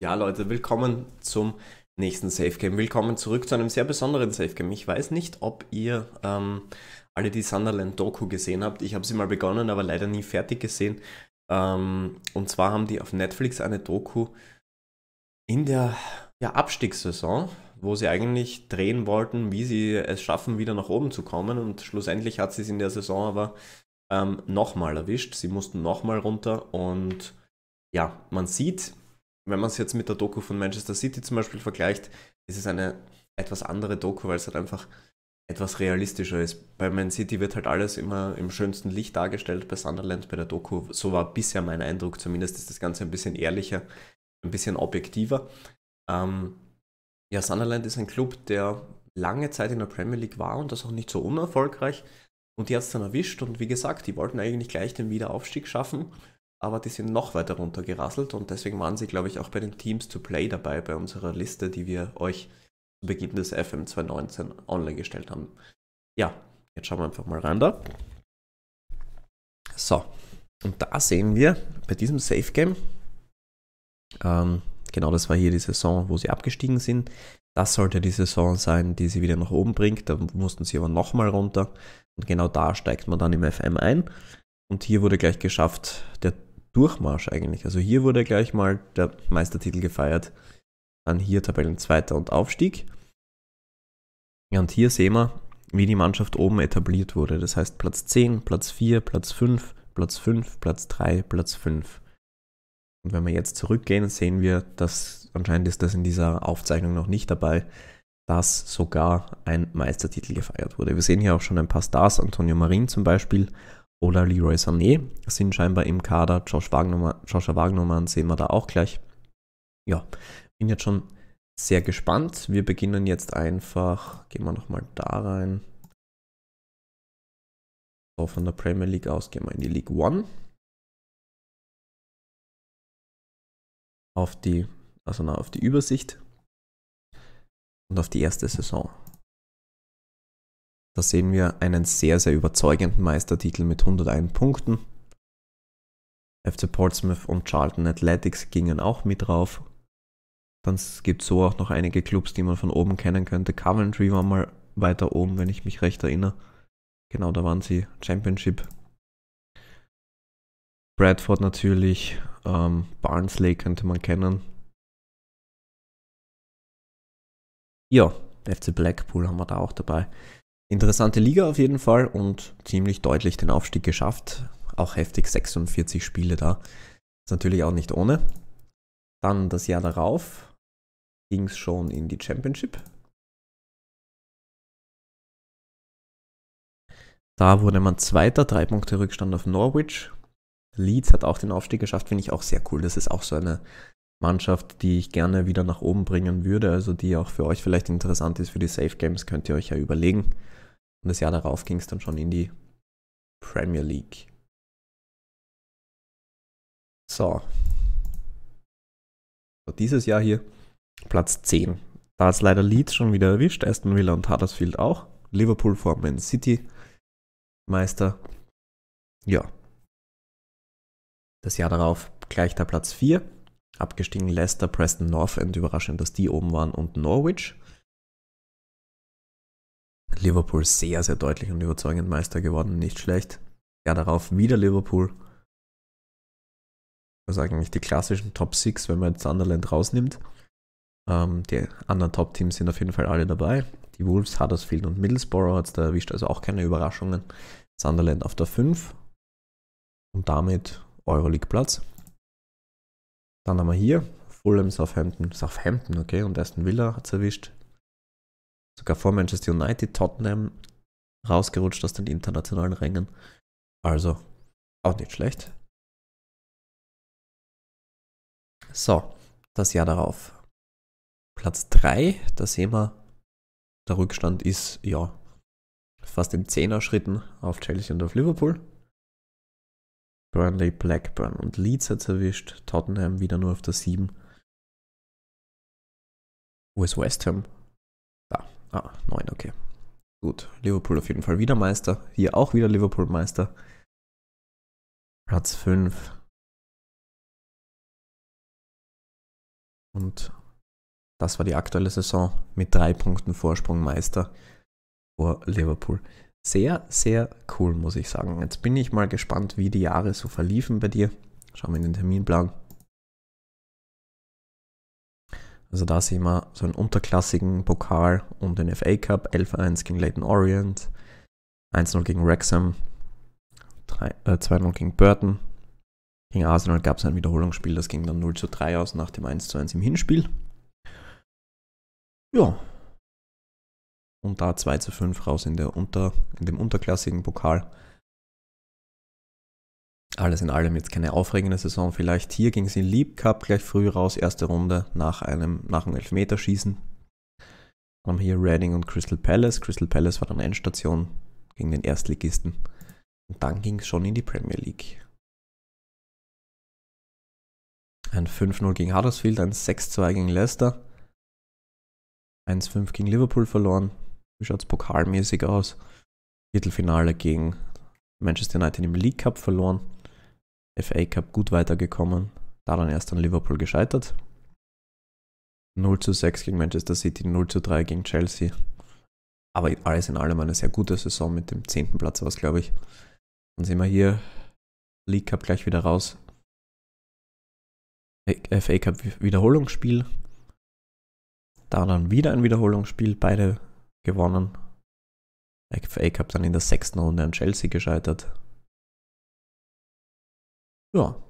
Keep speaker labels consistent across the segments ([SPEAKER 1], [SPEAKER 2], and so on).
[SPEAKER 1] Ja, Leute, willkommen zum nächsten Safe Game. Willkommen zurück zu einem sehr besonderen Safe Game. Ich weiß nicht, ob ihr ähm, alle die Sunderland Doku gesehen habt. Ich habe sie mal begonnen, aber leider nie fertig gesehen. Ähm, und zwar haben die auf Netflix eine Doku in der ja, Abstiegssaison, wo sie eigentlich drehen wollten, wie sie es schaffen, wieder nach oben zu kommen. Und schlussendlich hat sie es in der Saison aber ähm, nochmal erwischt. Sie mussten nochmal runter und ja, man sieht, wenn man es jetzt mit der Doku von Manchester City zum Beispiel vergleicht, ist es eine etwas andere Doku, weil es halt einfach etwas realistischer ist. Bei Man City wird halt alles immer im schönsten Licht dargestellt, bei Sunderland, bei der Doku. So war bisher mein Eindruck, zumindest ist das Ganze ein bisschen ehrlicher, ein bisschen objektiver. Ähm, ja, Sunderland ist ein Club, der lange Zeit in der Premier League war und das auch nicht so unerfolgreich. Und die hat es dann erwischt und wie gesagt, die wollten eigentlich gleich den Wiederaufstieg schaffen aber die sind noch weiter runtergerasselt und deswegen waren sie, glaube ich, auch bei den Teams to Play dabei, bei unserer Liste, die wir euch zu Beginn des FM 2019 online gestellt haben. Ja, jetzt schauen wir einfach mal rein da. So, und da sehen wir bei diesem Safe Game, ähm, genau das war hier die Saison, wo sie abgestiegen sind. Das sollte die Saison sein, die sie wieder nach oben bringt. Da mussten sie aber nochmal runter. Und genau da steigt man dann im FM ein. Und hier wurde gleich geschafft, der Durchmarsch eigentlich. Also hier wurde gleich mal der Meistertitel gefeiert. Dann hier Tabellenzweiter und Aufstieg. und hier sehen wir, wie die Mannschaft oben etabliert wurde. Das heißt Platz 10, Platz 4, Platz 5, Platz 5, Platz 3, Platz 5. Und wenn wir jetzt zurückgehen, sehen wir, dass anscheinend ist das in dieser Aufzeichnung noch nicht dabei, dass sogar ein Meistertitel gefeiert wurde. Wir sehen hier auch schon ein paar Stars, Antonio Marin zum Beispiel, oder Leroy Sané sind scheinbar im Kader. Josh Wagnermann, Joshua Wagnermann sehen wir da auch gleich. Ja, bin jetzt schon sehr gespannt. Wir beginnen jetzt einfach,
[SPEAKER 2] gehen wir nochmal da rein. So, von der Premier League aus gehen wir in die League One. Auf die, also na, auf die Übersicht und auf die erste Saison.
[SPEAKER 1] Da sehen wir einen sehr, sehr überzeugenden Meistertitel mit 101 Punkten. FC Portsmouth und Charlton Athletics gingen auch mit drauf. Dann gibt es so auch noch einige Clubs, die man von oben kennen könnte. Coventry war mal weiter oben, wenn ich mich recht erinnere. Genau, da waren sie Championship.
[SPEAKER 3] Bradford natürlich, ähm, Barnsley könnte man kennen. Ja, FC Blackpool haben wir da auch dabei. Interessante Liga auf jeden Fall und ziemlich deutlich den Aufstieg geschafft.
[SPEAKER 1] Auch heftig 46 Spiele da. Ist natürlich auch nicht ohne.
[SPEAKER 3] Dann das Jahr darauf ging es schon in die Championship. Da wurde man Zweiter, drei Punkte Rückstand
[SPEAKER 1] auf Norwich. Leeds hat auch den Aufstieg geschafft, finde ich auch sehr cool. Das ist auch so eine Mannschaft, die ich gerne wieder nach oben bringen würde, also die auch für euch vielleicht interessant ist für die Safe Games,
[SPEAKER 2] könnt ihr euch ja überlegen. Und das Jahr darauf ging es dann schon in die Premier League. So.
[SPEAKER 3] so. Dieses Jahr hier Platz 10. Da hat es leider Leeds schon wieder erwischt, Aston Villa und
[SPEAKER 1] Huddersfield auch. Liverpool vor Man City Meister. Ja. Das Jahr darauf gleich der Platz 4. Abgestiegen Leicester, Preston North End, überraschend, dass die oben waren und Norwich. Liverpool sehr, sehr deutlich und überzeugend Meister geworden. Nicht schlecht. Ja, darauf wieder Liverpool. Also eigentlich die klassischen Top 6, wenn man jetzt Sunderland rausnimmt. Ähm, die anderen Top-Teams sind auf jeden Fall alle dabei. Die Wolves, Huddersfield und Middlesbrough hat es da erwischt, also auch keine Überraschungen. Sunderland auf der 5 und damit Euroleague-Platz. Dann haben wir hier Fulham, Southampton, Southampton, okay, und Aston Villa hat es erwischt sogar vor
[SPEAKER 3] Manchester United, Tottenham rausgerutscht aus den internationalen Rängen. Also
[SPEAKER 2] auch nicht schlecht. So, das Jahr darauf. Platz 3, da sehen wir, der Rückstand
[SPEAKER 1] ist ja fast in 10er Schritten auf Chelsea und auf Liverpool.
[SPEAKER 3] Burnley, Blackburn und Leeds hat erwischt. Tottenham wieder nur auf der 7. Wo ist West Ham? Ah, 9, okay. Gut, Liverpool auf jeden Fall wieder Meister. Hier auch wieder Liverpool Meister.
[SPEAKER 2] Platz 5. Und das war die aktuelle Saison mit drei Punkten Vorsprung Meister
[SPEAKER 1] vor Liverpool. Sehr, sehr cool, muss ich sagen. Jetzt bin ich mal gespannt, wie die Jahre so verliefen bei dir. Schauen wir in den Terminplan. Also da sehen wir so einen unterklassigen Pokal um den FA Cup, 11-1 gegen Leighton Orient, 1-0 gegen Wrexham, 3, äh, 2-0 gegen Burton. Gegen Arsenal gab es ein Wiederholungsspiel, das ging dann 0 3 aus nach dem
[SPEAKER 3] 1 1 im Hinspiel. Ja. Und da 2 5 raus in, der Unter, in dem unterklassigen Pokal.
[SPEAKER 1] Alles in allem jetzt keine aufregende Saison vielleicht. Hier ging es in Leap Cup gleich früh raus, erste Runde nach einem, nach einem Elfmeterschießen. Wir haben hier Reading und Crystal Palace. Crystal Palace war dann Endstation gegen den Erstligisten. Und dann ging es schon in die
[SPEAKER 3] Premier League. Ein 5-0 gegen Huddersfield, ein 6-2 gegen Leicester. 1-5 gegen Liverpool verloren.
[SPEAKER 1] Wie schaut es pokalmäßig aus? Viertelfinale gegen Manchester United im League Cup verloren. FA Cup gut weitergekommen, daran erst an Liverpool gescheitert. 0 zu 6 gegen Manchester City, 0 zu 3 gegen Chelsea. Aber alles in allem eine sehr gute Saison mit dem 10. Platz war glaube ich. Dann sehen wir hier.
[SPEAKER 3] League Cup gleich wieder raus. FA Cup Wiederholungsspiel. Da dann wieder ein Wiederholungsspiel, beide
[SPEAKER 2] gewonnen. FA Cup dann in der sechsten Runde an Chelsea gescheitert. Ja.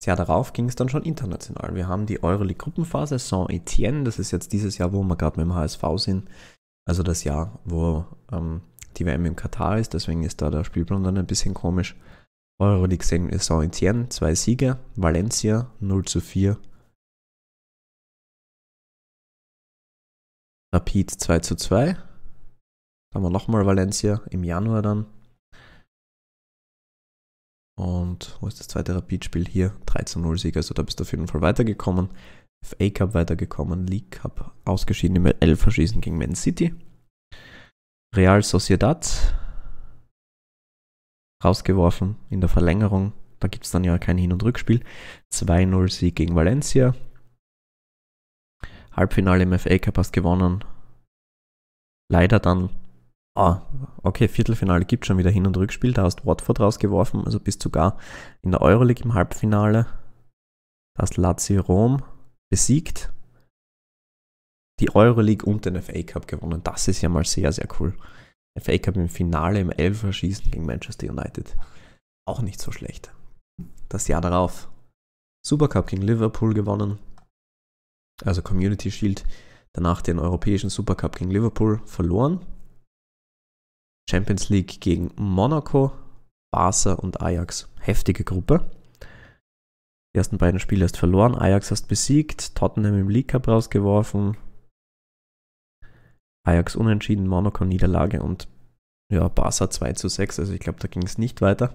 [SPEAKER 2] Das Jahr darauf ging es dann schon
[SPEAKER 1] international. Wir haben die Euroleague-Gruppenphase, Saint-Etienne, das ist jetzt dieses Jahr, wo wir gerade mit dem HSV sind. Also das Jahr, wo ähm, die WM im Katar ist, deswegen ist da der Spielplan dann ein
[SPEAKER 3] bisschen komisch. Euroleague Saint-Etienne, zwei Siege, Valencia 0 zu
[SPEAKER 2] 4. Rapid 2 zu 2. Dann haben wir nochmal Valencia im Januar dann
[SPEAKER 1] und wo ist das zweite Rapidspiel spiel Hier 13-0-Sieg, also da bist du auf jeden Fall weitergekommen. FA Cup weitergekommen, League Cup ausgeschieden im Elferschießen gegen Man City. Real Sociedad rausgeworfen in der Verlängerung. Da gibt es dann ja kein Hin- und Rückspiel. 2-0-Sieg gegen Valencia. Halbfinale im FA Cup hast gewonnen. Leider dann Ah, okay, Viertelfinale gibt schon wieder Hin- und Rückspiel. Da hast Watford rausgeworfen, also bist sogar in der Euroleague im Halbfinale. Da hast Lazio Rom besiegt. Die Euroleague und den FA Cup gewonnen. Das ist ja mal sehr, sehr cool. FA Cup im Finale im Elfer schießen gegen Manchester United. Auch nicht so schlecht. Das Jahr darauf. Supercup gegen Liverpool gewonnen. Also Community Shield. Danach den europäischen Supercup gegen Liverpool verloren Champions League gegen Monaco, Barca und Ajax. Heftige Gruppe. Die ersten beiden Spiele hast verloren, Ajax hast besiegt, Tottenham im League Cup rausgeworfen. Ajax unentschieden, Monaco Niederlage und ja, Barca 2 zu 6, also ich glaube, da ging es nicht weiter.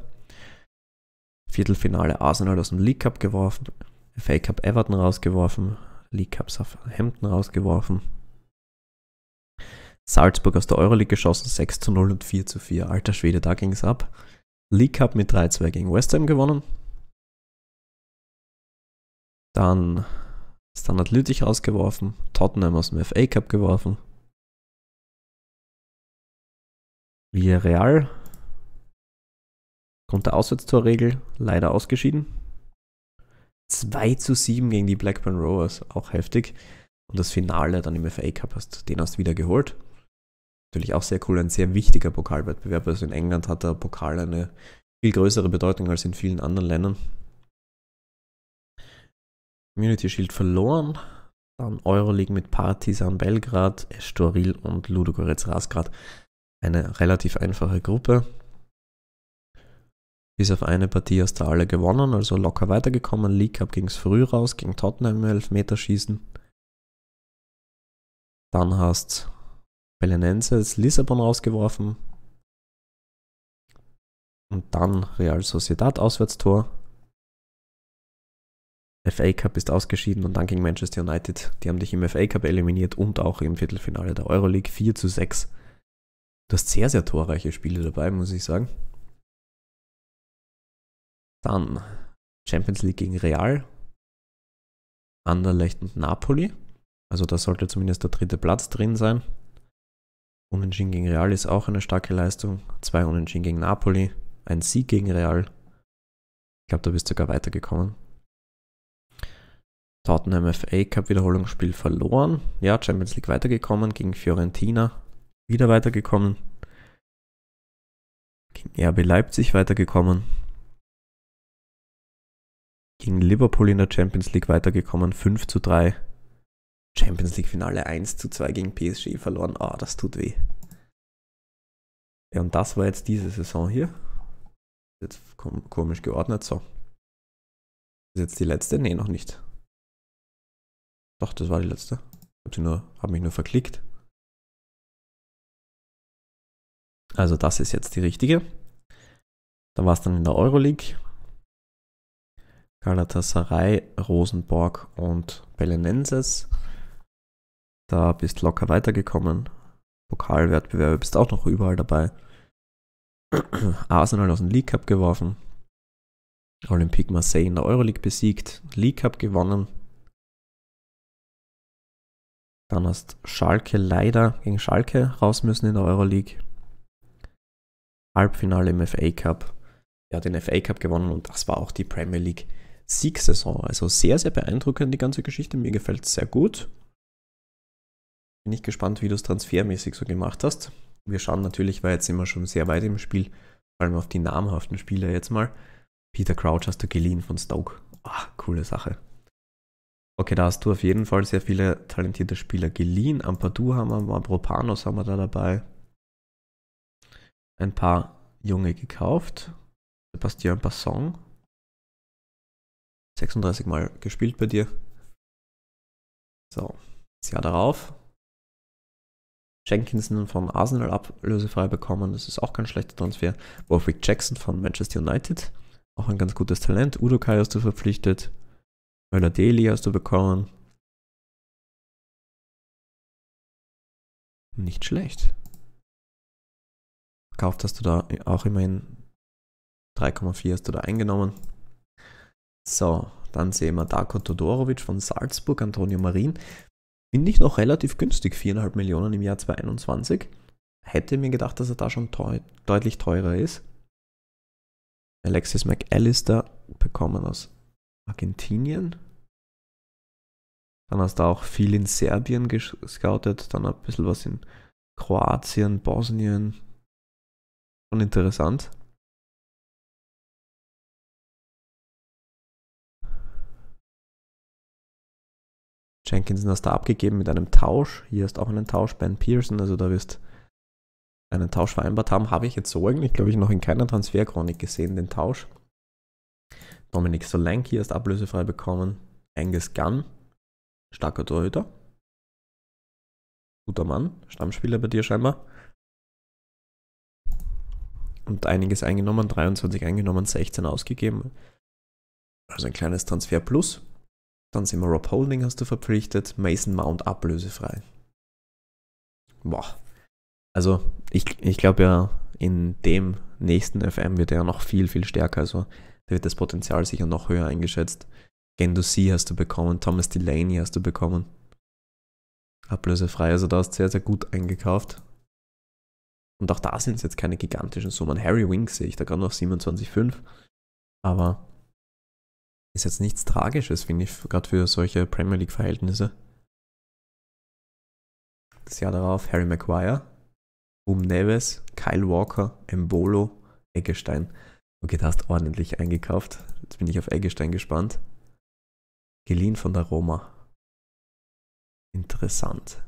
[SPEAKER 1] Viertelfinale Arsenal aus dem League Cup geworfen, FA Cup Everton rausgeworfen, League Cup Southampton rausgeworfen, Salzburg aus der Euroleague geschossen, 6 zu 0 und 4 zu 4. Alter Schwede, da ging es ab. League Cup mit 3-2 gegen West Ham gewonnen.
[SPEAKER 3] Dann Standard Lüttich rausgeworfen, Tottenham aus dem FA Cup geworfen.
[SPEAKER 2] Villarreal aufgrund der Auswärtstorregel leider ausgeschieden. 2 zu
[SPEAKER 1] 7 gegen die Blackburn Rovers, auch heftig. Und das Finale dann im FA Cup hast du den hast du wieder geholt natürlich auch sehr cool, ein sehr wichtiger Pokalwettbewerb. Also in England hat der Pokal eine viel größere Bedeutung als in vielen anderen Ländern. Community Shield verloren. Dann Euroleague mit Partizan Belgrad, Estoril und Ludogorets Rasgrad. Eine relativ einfache Gruppe. Bis auf eine Partie hast du Alle gewonnen, also locker weitergekommen. League Cup ging es früh raus,
[SPEAKER 3] gegen Tottenham im Elfmeterschießen. Dann hast Belenenses Lissabon rausgeworfen. Und dann Real Sociedad Auswärtstor. FA Cup
[SPEAKER 1] ist ausgeschieden und dann gegen Manchester United. Die haben dich im FA Cup eliminiert und auch im Viertelfinale der Euroleague
[SPEAKER 3] 4 zu 6. Du hast sehr, sehr torreiche Spiele dabei, muss ich sagen. Dann Champions League gegen Real, Anderlecht und Napoli. Also da sollte zumindest der dritte Platz drin sein.
[SPEAKER 1] Unentschieden gegen Real ist auch eine starke Leistung. Zwei Unentschieden gegen Napoli, ein Sieg gegen Real. Ich glaube, da bist du sogar weitergekommen. Tottenham FA Cup Wiederholungsspiel verloren. Ja, Champions League weitergekommen gegen Fiorentina.
[SPEAKER 3] Wieder weitergekommen. Gegen RB Leipzig weitergekommen. Gegen Liverpool in der Champions League
[SPEAKER 1] weitergekommen. 5 zu 3. Champions League Finale 1 zu 2 gegen PSG verloren.
[SPEAKER 3] Ah, oh, das tut weh. Ja, und das war jetzt diese Saison hier.
[SPEAKER 2] Jetzt komisch geordnet, so. Ist jetzt die letzte? Nee, noch nicht. Doch, das war die letzte. Ich habe hab mich nur verklickt. Also das ist jetzt die richtige. Da war es dann in der Euroleague. Galatasaray, Rosenborg
[SPEAKER 1] und Belenenses. Da bist locker weitergekommen. Pokalwettbewerbe bist auch noch überall dabei. Arsenal aus dem League
[SPEAKER 3] Cup geworfen. Olympique Marseille in der Euroleague besiegt. League Cup gewonnen. Dann hast Schalke leider gegen Schalke raus müssen in der Euroleague. Halbfinale im FA Cup.
[SPEAKER 1] Er hat den FA Cup gewonnen und das war auch die Premier League Siegsaison. Also sehr, sehr beeindruckend die ganze Geschichte. Mir gefällt es sehr gut. Bin ich gespannt, wie du es transfermäßig so gemacht hast. Wir schauen natürlich, weil jetzt sind wir schon sehr weit im Spiel, vor allem auf die namhaften Spieler jetzt mal. Peter Crouch hast du geliehen von Stoke. Ah, coole Sache. Okay, da hast du auf jeden Fall sehr viele talentierte Spieler geliehen. Ampadu haben wir, Propanos
[SPEAKER 3] haben wir da dabei. Ein paar junge gekauft.
[SPEAKER 2] Sebastian Basson. 36 Mal gespielt bei dir. So, das Jahr darauf.
[SPEAKER 1] Jenkinson von Arsenal ablösefrei bekommen, das ist auch kein schlechter Transfer. Warwick Jackson von
[SPEAKER 3] Manchester United, auch ein ganz gutes Talent. Udo Kai hast du verpflichtet. Möller Deli
[SPEAKER 2] hast du bekommen. Nicht schlecht. Verkauft hast du da auch immerhin
[SPEAKER 1] 3,4 hast du da eingenommen. So, dann sehen wir Darko Todorovic von Salzburg, Antonio Marin. Finde ich noch relativ günstig, 4,5 Millionen im Jahr 2021. Hätte mir gedacht, dass er da schon teu deutlich teurer ist. Alexis McAllister bekommen aus Argentinien. Dann hast du auch viel in Serbien gescoutet, dann ein bisschen was in
[SPEAKER 2] Kroatien, Bosnien. Schon interessant. Jenkinson hast du abgegeben mit einem Tausch. Hier hast du auch einen Tausch, Ben Pearson,
[SPEAKER 1] also da wirst einen Tausch vereinbart haben. Habe ich jetzt so eigentlich, glaube ich, noch in keiner Transferchronik gesehen, den Tausch. Dominik Solanki hast ablösefrei bekommen. Angus
[SPEAKER 3] Gunn, starker Torhüter. Guter Mann, Stammspieler bei dir scheinbar. Und einiges eingenommen,
[SPEAKER 1] 23 eingenommen, 16 ausgegeben. Also ein kleines Transfer plus. Dann sind wir Rob Holding, hast du verpflichtet. Mason Mount ablösefrei. Boah. Also, ich, ich glaube ja, in dem nächsten FM wird er ja noch viel, viel stärker. Also, da wird das Potenzial sicher noch höher eingeschätzt. Gendouzi hast du bekommen, Thomas Delaney hast du bekommen. Ablösefrei, also da hast du sehr, sehr gut eingekauft. Und auch da sind es jetzt keine gigantischen Summen. Harry Wings sehe ich da gerade noch
[SPEAKER 3] 27,5. Aber ist jetzt nichts Tragisches, finde ich, gerade für solche Premier League-Verhältnisse. Das Jahr darauf Harry
[SPEAKER 1] Maguire, Um Neves, Kyle Walker, Embolo, Eggestein.
[SPEAKER 3] Okay, da hast ordentlich eingekauft. Jetzt bin ich auf Eggestein gespannt. Geliehen
[SPEAKER 2] von der Roma. Interessant.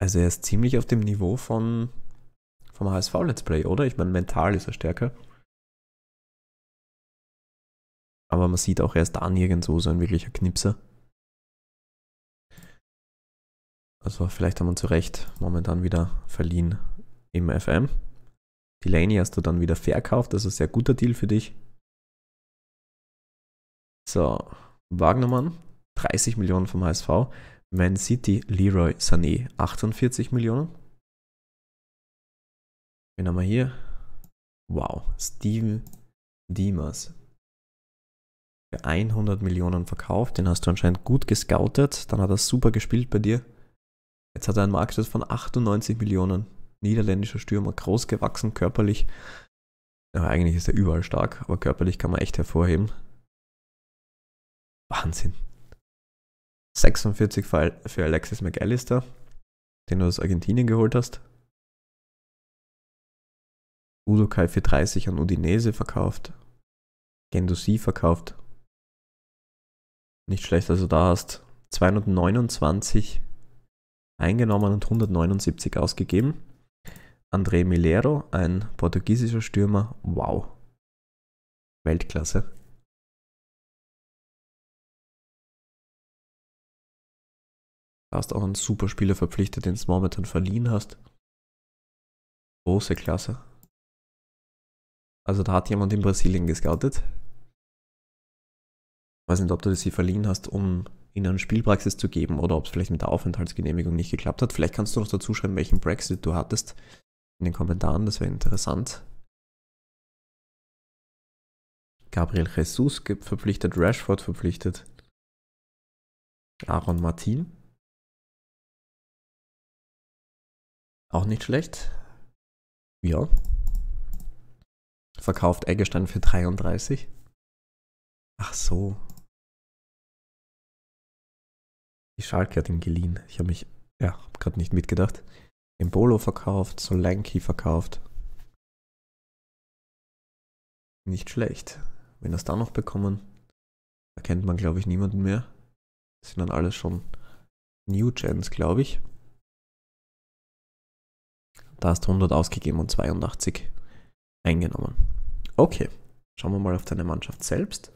[SPEAKER 2] Also er ist ziemlich auf dem Niveau von
[SPEAKER 3] vom HSV Let's Play, oder? Ich meine, mental ist er stärker. Aber man sieht auch erst da nirgendwo so ein wirklicher Knipser.
[SPEAKER 1] Also vielleicht haben wir zu Recht momentan wieder verliehen im FM. Delaney hast du dann wieder verkauft, das ist ein sehr guter Deal für dich. So, Wagnermann, 30 Millionen vom HSV. Man City, Leroy Sané, 48 Millionen. Wen haben wir hier? Wow, Steven Dimas, für 100 Millionen verkauft. Den hast du anscheinend gut gescoutet. Dann hat er super gespielt bei dir. Jetzt hat er einen Marktwert von 98 Millionen. Niederländischer Stürmer,
[SPEAKER 3] groß gewachsen, körperlich. Ja, eigentlich ist er überall stark, aber körperlich kann man echt hervorheben. Wahnsinn. 46 für Alexis McAllister, den du aus Argentinien geholt hast. Udo Kai für 30 an Udinese verkauft. Gendosi
[SPEAKER 1] verkauft. Nicht schlecht, also da hast 229 eingenommen und 179 ausgegeben. André
[SPEAKER 2] Milero, ein portugiesischer Stürmer. Wow. Weltklasse. Du hast auch einen super Spieler verpflichtet, den du momentan verliehen hast.
[SPEAKER 3] Große Klasse. Also da hat jemand in Brasilien gescoutet
[SPEAKER 1] weiß nicht, ob du sie verliehen hast, um ihnen eine Spielpraxis zu geben oder ob es vielleicht mit der Aufenthaltsgenehmigung nicht geklappt hat. Vielleicht kannst du noch dazu schreiben, welchen Brexit du hattest in den
[SPEAKER 3] Kommentaren, das wäre interessant. Gabriel Jesus
[SPEAKER 2] gibt verpflichtet, Rashford verpflichtet. Aaron Martin. Auch nicht schlecht. Ja. Verkauft Eggestein für 33. Ach so, Die Schalke hat ihn geliehen. Ich habe mich, ja, habe gerade nicht mitgedacht. Embolo verkauft, Solanki verkauft.
[SPEAKER 3] Nicht schlecht. Wenn das da noch bekommen, erkennt man, glaube ich, niemanden mehr. Das sind dann alles schon New Gens, glaube ich. Da hast du 100 ausgegeben und 82 eingenommen. Okay, schauen wir mal auf deine Mannschaft selbst.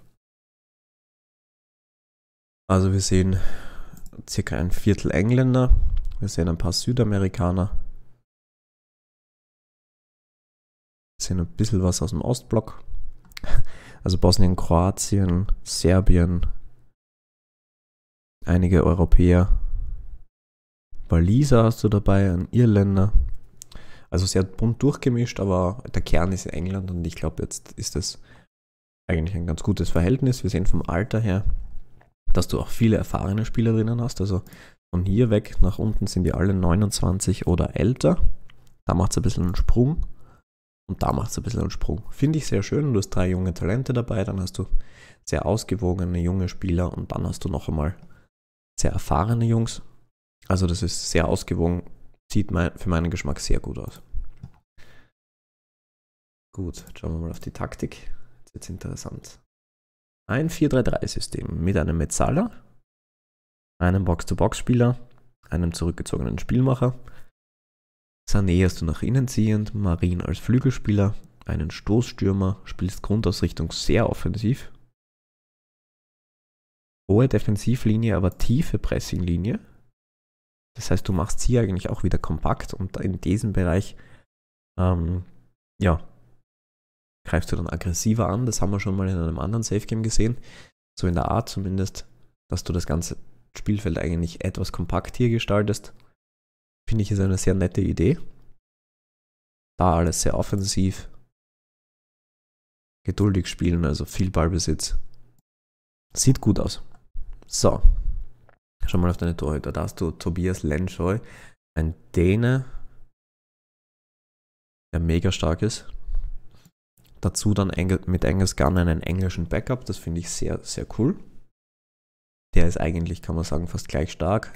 [SPEAKER 3] Also wir sehen circa ein Viertel Engländer. Wir sehen ein paar Südamerikaner.
[SPEAKER 1] Wir sehen ein bisschen was aus dem Ostblock. Also Bosnien, Kroatien, Serbien, einige Europäer. Waliser hast du dabei, ein Irländer. Also sehr bunt durchgemischt, aber der Kern ist England und ich glaube, jetzt ist das eigentlich ein ganz gutes Verhältnis. Wir sehen vom Alter her dass du auch viele erfahrene Spielerinnen hast. Also von hier weg nach unten sind die alle 29 oder älter. Da macht es ein bisschen einen Sprung. Und da macht es ein bisschen einen Sprung. Finde ich sehr schön. Du hast drei junge Talente dabei, dann hast du sehr ausgewogene junge Spieler und dann hast du noch einmal sehr erfahrene Jungs. Also das ist sehr ausgewogen. Sieht mein, für meinen Geschmack sehr gut aus.
[SPEAKER 3] Gut, schauen wir mal auf die Taktik. Das ist jetzt interessant. Ein 4-3-3-System mit einem Metzala, einem Box-to-Box-Spieler,
[SPEAKER 1] einem zurückgezogenen Spielmacher, Sané hast du nach innen ziehend, Marin als Flügelspieler, einen Stoßstürmer, spielst Grundausrichtung sehr offensiv.
[SPEAKER 3] Hohe Defensivlinie, aber tiefe Pressinglinie. Das heißt, du machst sie eigentlich auch wieder kompakt und in diesem Bereich
[SPEAKER 1] ähm, ja, greifst du dann aggressiver an. Das haben wir schon mal in einem anderen Safe Game gesehen. So in der Art zumindest, dass du das ganze Spielfeld eigentlich etwas
[SPEAKER 3] kompakt hier gestaltest. Finde ich ist eine sehr nette Idee. Da alles sehr offensiv, geduldig spielen, also viel Ballbesitz. Sieht gut aus. So, schau mal auf deine Torhüter. Da hast du Tobias Lenschoy, ein Däne,
[SPEAKER 1] der mega stark ist. Dazu dann mit Engels Gun einen englischen Backup,
[SPEAKER 3] das finde ich sehr, sehr cool. Der ist eigentlich, kann man sagen, fast gleich stark.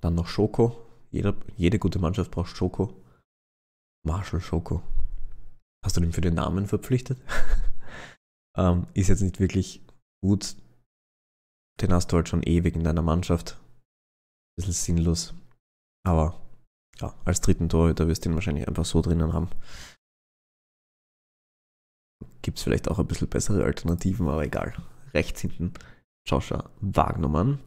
[SPEAKER 3] Dann noch Schoko. Jeder, jede gute Mannschaft braucht Schoko. Marshall Schoko. Hast du den für den Namen verpflichtet?
[SPEAKER 1] ähm, ist jetzt nicht wirklich gut. Den hast du halt schon ewig in deiner Mannschaft. Bisschen sinnlos. Aber ja, als dritten Torhüter wirst du ihn wahrscheinlich einfach so drinnen haben. Gibt es vielleicht auch ein bisschen bessere Alternativen, aber egal. Rechts hinten Joscha Wagnermann.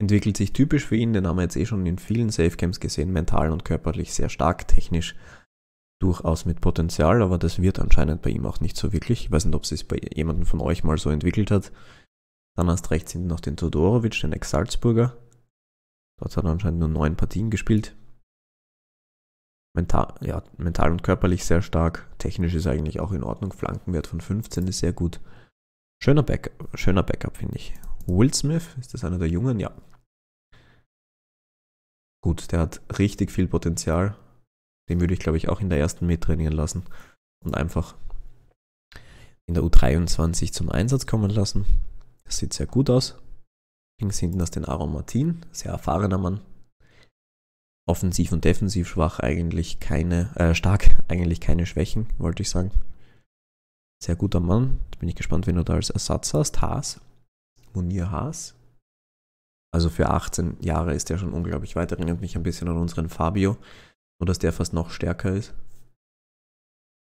[SPEAKER 1] Entwickelt sich typisch für ihn, den haben wir jetzt eh schon in vielen Safecamps gesehen, mental und körperlich sehr stark, technisch durchaus mit Potenzial, aber das wird anscheinend bei ihm auch nicht so wirklich. Ich weiß nicht, ob es sich bei jemandem von euch mal so entwickelt hat. Dann hast rechts hinten noch den Todorovic, den Ex-Salzburger, Dort hat er anscheinend nur neun Partien gespielt. Mental, ja, mental und körperlich sehr stark. Technisch ist eigentlich auch in Ordnung. Flankenwert von 15 ist sehr gut. Schöner, Back, schöner Backup, finde ich. Will Smith, ist das einer der Jungen? Ja. Gut, der hat richtig viel Potenzial. Den würde ich, glaube ich, auch in der ersten mit trainieren lassen und einfach in der U23 zum Einsatz kommen lassen. Das sieht sehr gut aus. Links hinten hast den Aaron Martin, sehr erfahrener Mann. Offensiv und defensiv schwach eigentlich keine, äh, stark eigentlich keine Schwächen, wollte ich sagen. Sehr guter Mann. Bin ich gespannt, wen du da als Ersatz hast. Haas. Munir Haas. Also für 18 Jahre ist der schon unglaublich weit. Erinnert mich
[SPEAKER 3] ein bisschen an unseren Fabio. Nur, dass der fast noch stärker ist.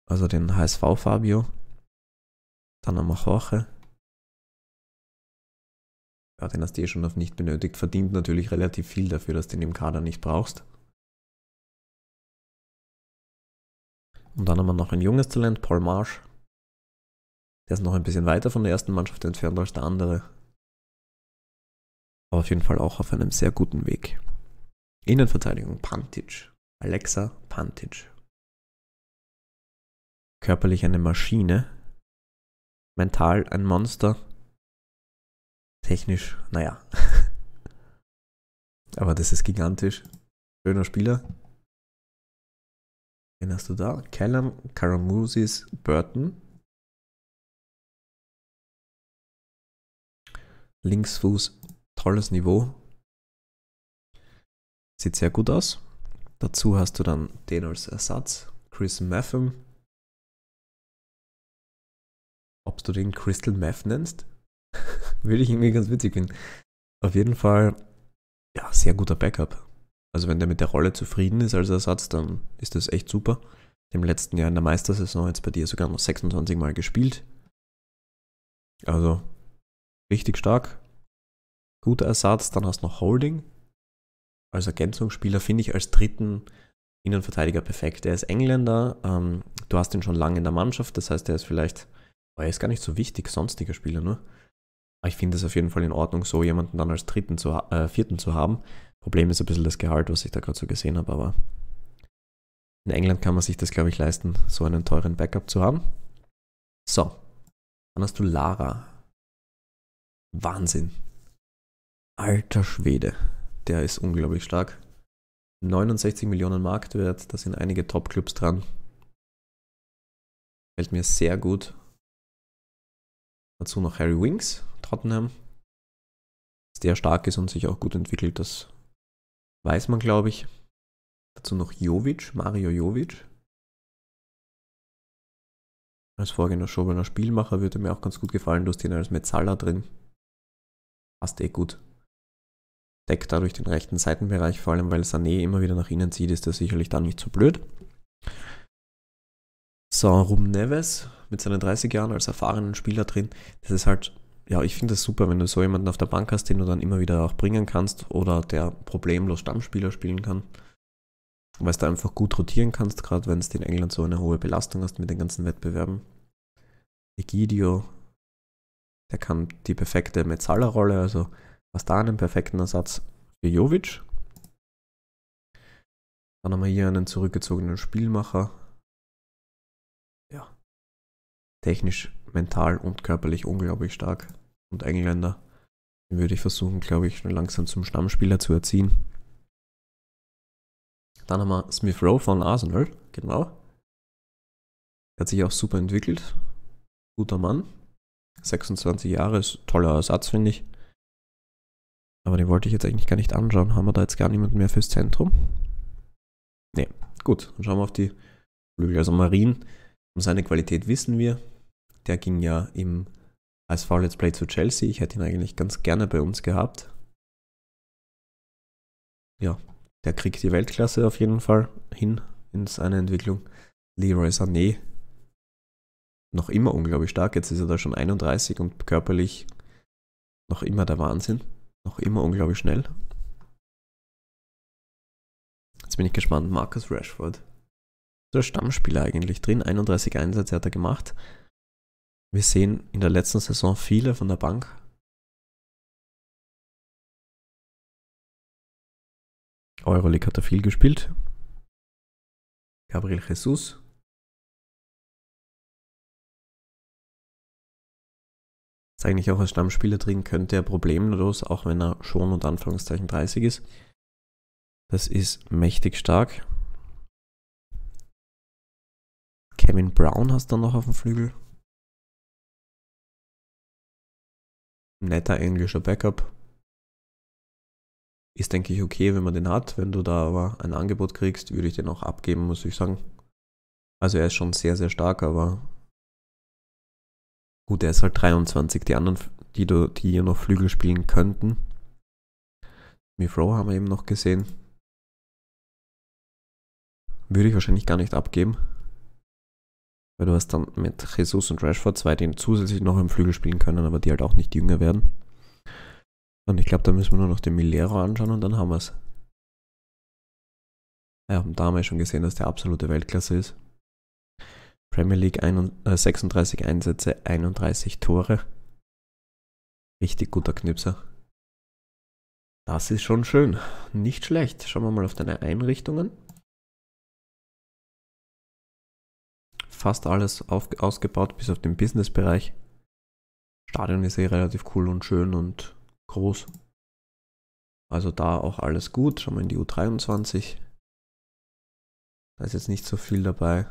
[SPEAKER 3] Also den HSV Fabio. Dann haben wir Jorge
[SPEAKER 2] den hast du eh schon auf nicht benötigt, verdient natürlich relativ viel dafür, dass du den im Kader nicht brauchst. Und dann haben wir noch ein
[SPEAKER 3] junges Talent, Paul Marsh. Der ist noch ein bisschen weiter von der ersten Mannschaft entfernt als der andere.
[SPEAKER 2] Aber auf jeden Fall auch auf einem sehr guten Weg. Innenverteidigung, Pantic. Alexa Pantic.
[SPEAKER 3] Körperlich eine Maschine. Mental ein Monster technisch, naja. Aber das ist gigantisch.
[SPEAKER 2] Schöner Spieler. Wen hast du da? Callum Karamusis Burton. Linksfuß, tolles Niveau. Sieht
[SPEAKER 3] sehr gut aus. Dazu hast du dann den als Ersatz, Chris Matham. Ob du den Crystal Meth nennst? Würde ich irgendwie ganz witzig finden. Auf jeden Fall, ja, sehr guter Backup.
[SPEAKER 1] Also wenn der mit der Rolle zufrieden ist als Ersatz, dann ist das echt super. Im letzten Jahr in der Meistersaison jetzt bei dir sogar noch 26 Mal gespielt. Also richtig stark. Guter Ersatz. Dann hast du noch Holding. Als Ergänzungsspieler finde ich als dritten Innenverteidiger perfekt. Er ist Engländer. Ähm, du hast ihn schon lange in der Mannschaft. Das heißt, er ist vielleicht, oh, er ist gar nicht so wichtig, sonstiger Spieler, ne? Ah, ich finde es auf jeden Fall in Ordnung, so jemanden dann als dritten zu, äh, vierten zu haben. Problem ist ein bisschen das Gehalt, was ich da gerade so gesehen habe, aber in England kann man sich das, glaube ich, leisten, so einen teuren
[SPEAKER 3] Backup zu haben. So, dann hast du Lara. Wahnsinn. Alter Schwede, der ist unglaublich stark. 69 Millionen Marktwert, da sind einige Top-Clubs dran. Fällt mir sehr gut. Dazu noch Harry Winks, Tottenham. Dass der stark ist und sich auch gut entwickelt, das weiß man, glaube ich. Dazu noch Jovic, Mario Jovic.
[SPEAKER 1] Als vorgehender Schobener Spielmacher würde mir auch ganz gut gefallen. Du hast ihn als Metzala drin. Passt eh gut. Deckt dadurch den rechten Seitenbereich, vor allem weil Sané immer wieder nach innen zieht, ist er sicherlich dann nicht so blöd. So, Rum Neves mit seinen 30 Jahren als erfahrenen Spieler drin, das ist halt ja, ich finde das super, wenn du so jemanden auf der Bank hast, den du dann immer wieder auch bringen kannst oder der problemlos Stammspieler spielen kann. Weil du einfach gut rotieren kannst, gerade wenn es in England so eine hohe Belastung hast mit den ganzen Wettbewerben. Egidio, der kann die perfekte Metzala-Rolle, also hast da einen perfekten Ersatz für Jovic.
[SPEAKER 3] Dann haben wir hier einen zurückgezogenen Spielmacher. Ja. Technisch mental und körperlich unglaublich stark. Und Engländer den würde ich versuchen, glaube ich, schon langsam zum Stammspieler zu erziehen. Dann haben wir Smith Rowe von Arsenal, genau.
[SPEAKER 1] hat sich auch super entwickelt. Guter Mann. 26 Jahre, ist ein toller Ersatz, finde ich. Aber den wollte ich jetzt eigentlich gar nicht anschauen. Haben wir da jetzt gar niemanden mehr fürs Zentrum? Nee, gut. Dann schauen wir auf die Flügel. Also Marien, um seine Qualität wissen wir der ging ja im ASV Let's Play zu Chelsea. Ich hätte ihn eigentlich ganz gerne bei uns gehabt. Ja, der kriegt die Weltklasse auf jeden Fall hin in seine Entwicklung. Leroy Sané noch immer unglaublich stark. Jetzt ist er da schon 31 und körperlich
[SPEAKER 3] noch immer der Wahnsinn. Noch immer unglaublich schnell. Jetzt bin ich gespannt. Marcus Rashford. Der Stammspieler eigentlich drin. 31
[SPEAKER 2] Einsätze hat er gemacht. Wir sehen in der letzten Saison viele von der Bank. Euroleague hat er viel gespielt. Gabriel Jesus. Ist eigentlich auch als Stammspieler
[SPEAKER 3] drin, könnte er problemlos, auch wenn er schon und Anführungszeichen 30 ist. Das
[SPEAKER 2] ist mächtig stark. Kevin Brown hast du dann noch auf dem Flügel. netter englischer Backup. Ist, denke ich, okay, wenn man den hat. Wenn du
[SPEAKER 1] da aber ein Angebot kriegst, würde ich den auch abgeben, muss ich sagen. Also er ist schon sehr, sehr stark, aber gut, er ist halt 23. Die anderen, die, du, die
[SPEAKER 3] hier noch Flügel spielen könnten. Mifro haben wir eben noch gesehen. Würde ich wahrscheinlich gar nicht abgeben.
[SPEAKER 1] Weil du hast dann mit Jesus und Rashford zwei, die zusätzlich noch im Flügel spielen können, aber die halt auch nicht jünger werden. Und ich glaube, da müssen wir nur noch den Milero anschauen und dann haben wir es. Wir haben damals schon gesehen, dass der absolute Weltklasse ist. Premier League 36 äh, Einsätze, 31 Tore.
[SPEAKER 2] Richtig guter Knipser. Das ist schon schön. Nicht schlecht. Schauen wir mal auf deine Einrichtungen. fast
[SPEAKER 3] alles auf, ausgebaut, bis auf den Business-Bereich. Stadion ist eh relativ cool und schön und groß. Also da auch alles gut. Schauen wir in die U23. Da ist jetzt nicht so viel dabei.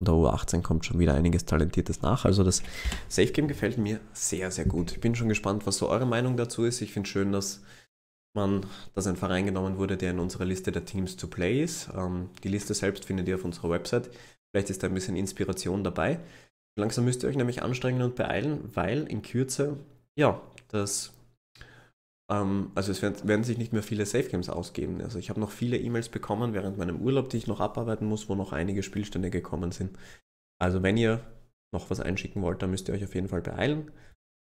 [SPEAKER 1] Und der U18 kommt schon wieder einiges Talentiertes nach. Also das Safe Game gefällt mir sehr, sehr gut. Ich bin schon gespannt, was so eure Meinung dazu ist. Ich finde schön, dass man, dass ein Verein genommen wurde, der in unserer Liste der Teams to Play ist. Ähm, die Liste selbst findet ihr auf unserer Website. Vielleicht ist da ein bisschen Inspiration dabei. Langsam müsst ihr euch nämlich anstrengen und beeilen, weil in Kürze, ja, das, ähm, also es werden, werden, sich nicht mehr viele Safe Games ausgeben. Also ich habe noch viele E-Mails bekommen während meinem Urlaub, die ich noch abarbeiten muss, wo noch einige Spielstände gekommen sind. Also wenn ihr noch was einschicken wollt, dann müsst ihr euch auf jeden Fall beeilen.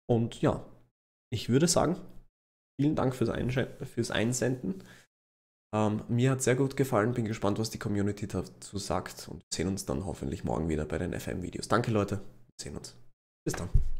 [SPEAKER 1] Und ja, ich würde sagen, vielen Dank fürs, fürs Einsenden. Ähm, mir hat sehr gut gefallen, bin gespannt, was die Community dazu sagt und wir sehen uns dann hoffentlich
[SPEAKER 2] morgen wieder bei den FM-Videos. Danke Leute, wir sehen uns. Bis dann.